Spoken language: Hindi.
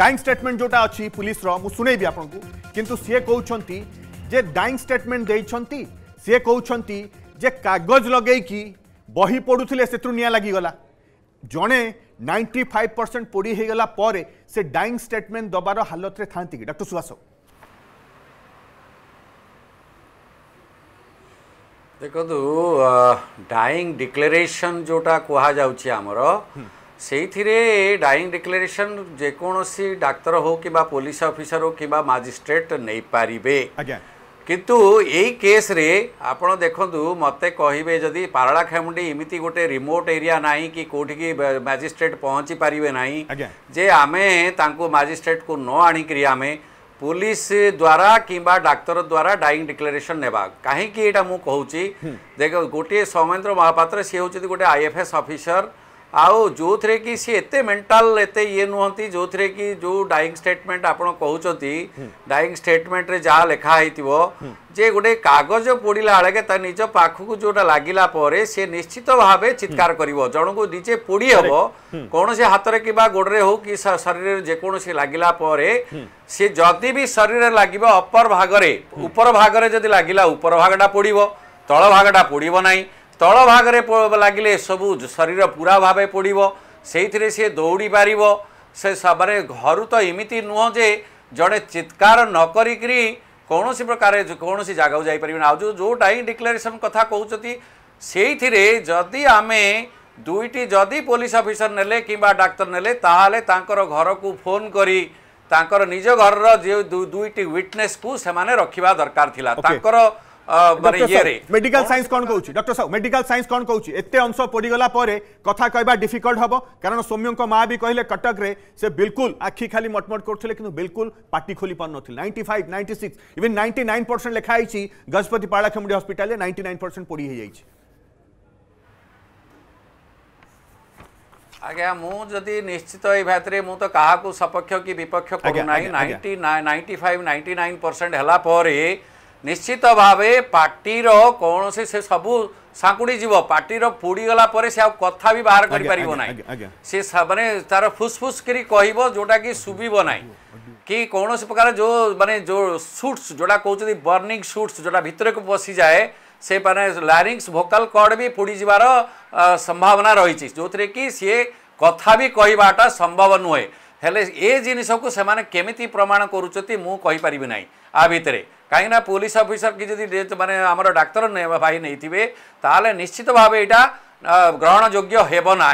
डाइंग स्टेटमेंट जोटा अच्छी पुलिस मु शुणेबी आपन को किंतु सी कौन जे डाइंग स्टेटमेंट दे सी कौन जे कागज लगे कि बही पढ़ुले से निआ लगिगला जड़े नाइंटी फाइव परसेंट पोड़ी होगला से डाइंग स्टेटमेंट दबार हालत में था कि डॉक्टर सुभाष देखो डाइंग तो, डिक्लेरेशन जोटा कहा जामर से डाइंग डिक्लेरेसन जेकोसी डाक्तर हो कि पुलिस अफिसर हो कि मजिस्ट्रेट नहीं पारे रे आप देखु मत कह पारलाखेमुंडी एमती गोटे रिमोट एरिया ना कि कौट की मजिस्ट्रेट पहुँची पारे ना जे आम मजिस्ट्रेट को न आणिक आम पुलिस द्वारा किंवा डाक्तर द्वारा डाइंग डिक्लेरेसन ने कहीं मुझे देख गोटे सौमेन्द्र महापात्र सी हूँ गोटे आई एफ एस अफिसर ଆଉ ଯେଉଁଥିରେ କି ସିଏ ଏତେ ମେଣ୍ଟାଲ ଏତେ ଇଏ ନୁହନ୍ତି ଯେଉଁଥିରେ କି ଯେଉଁ ଡାଇଂ ଷ୍ଟେଟମେଣ୍ଟ ଆପଣ କହୁଛନ୍ତି ଡାଇଂ ଷ୍ଟେଟମେଣ୍ଟରେ ଯାହା ଲେଖା ହେଇଥିବ ଯେ ଗୋଟେ କାଗଜ ପୋଡ଼ିଲା ବେଳେ ତା ନିଜ ପାଖକୁ ଯେଉଁଟା ଲାଗିଲା ପରେ ସେ ନିଶ୍ଚିତ ଭାବେ ଚିତ୍କାର କରିବ ଜଣକୁ ନିଜେ ପୋଡ଼ି ହେବ କୌଣସି ହାତରେ କିମ୍ବା ଗୋଡ଼ରେ ହଉ କି ଶରୀରରେ ଯେକୌଣସି ଲାଗିଲା ପରେ ସେ ଯଦି ବି ଶରୀରରେ ଲାଗିବ ଅପର ଭାଗରେ ଉପର ଭାଗରେ ଯଦି ଲାଗିଲା ଉପର ଭାଗଟା ପୋଡ଼ିବ ତଳ ଭାଗଟା ପୋଡ଼ିବ ନାହିଁ ତଳ ଭାଗରେ ଲାଗିଲେ ଏସବୁ ଶରୀର ପୁରା ଭାବେ ପୋଡ଼ିବ ସେଇଥିରେ ସିଏ ଦୌଡ଼ି ପାରିବ ସେ ମାନେ ଘରୁ ତ ଏମିତି ନୁହଁ ଯେ ଜଣେ ଚିତ୍କାର ନ କରିକିରି କୌଣସି ପ୍ରକାରେ କୌଣସି ଜାଗାକୁ ଯାଇପାରିବେନି ଆଉ ଯେଉଁ ଯେଉଁଟା ହିଁ ଡିକ୍ଲାରେସନ୍ କଥା କହୁଛନ୍ତି ସେଇଥିରେ ଯଦି ଆମେ ଦୁଇଟି ଯଦି ପୋଲିସ ଅଫିସର ନେଲେ କିମ୍ବା ଡାକ୍ତର ନେଲେ ତାହେଲେ ତାଙ୍କର ଘରକୁ ଫୋନ୍ କରି ତାଙ୍କର ନିଜ ଘରର ଯେଉଁ ଦୁଇଟି ୱିଟନେସ୍କୁ ସେମାନେ ରଖିବା ଦରକାର ଥିଲା ତାଙ୍କର মেডিকাল সাইন্স কোণ কৌছি ডক্টর সাহু মেডিকাল সাইন্স কোণ কৌছি এতে অংশ পড়িগলা পরে কথা কহবা ডিফিকল্ট হব কারণ সৌম্যঙ্ মা বি কহিলেন কটকরে সে বিলকুল আখি খালি মটমট করুলে কিন্তু বিলকুল পাটি খোলি পারি ninety five ninety six even ninety nine percent লেখা হয়েছি গজপতি পাড়াখেমুড়ি হসপিটালে নাইনটি নাইন পরসেন্ট পড়ি হয়ে যাইছে ଆଜ୍ଞା ମୁଁ ଯଦି ନିଶ୍ଚିତ ଏଇ ଭାତରେ ମୁଁ ତ କାହାକୁ ସପକ୍ଷ କି ବିପକ୍ଷ କରୁନାହିଁ ninety ninety five ninety nine percent ହେଲା ପରେ নিশ্চিত ভাবে পার্টির কৌশি সে সবু সাঙ্কুড়ি যাব পার্টির পোড়িগলা পরে সে আউ কথা বি বাহার করে পারিব না সে মানে তার ফুসফুস করি কহব যেটা কি শুভিব না কি কৌশি প্রকার যে মানে যে সুটস যেটা কৌন বর্নিং সুটস যেটা ভিতরক পশি যায় সে মানে ল্যারিংস ভোকাল কর্ড বি পোড়ি যাবার সম্ভাবনা রয়েছে যে কি সি কথা বি কহবাটা সম্ভব নুহে হলে এ জিনিসকে সে কেমিতি প্রমাণ করুচার মু কইপারি না আ ভিতরে কাহিঁকি না পুলিশ অফিসরকে যদি মানে আমার ডাক্তার ভাই নেই তাহলে নিশ্চিত ভাবে এটা গ্রহণযোগ্য হব না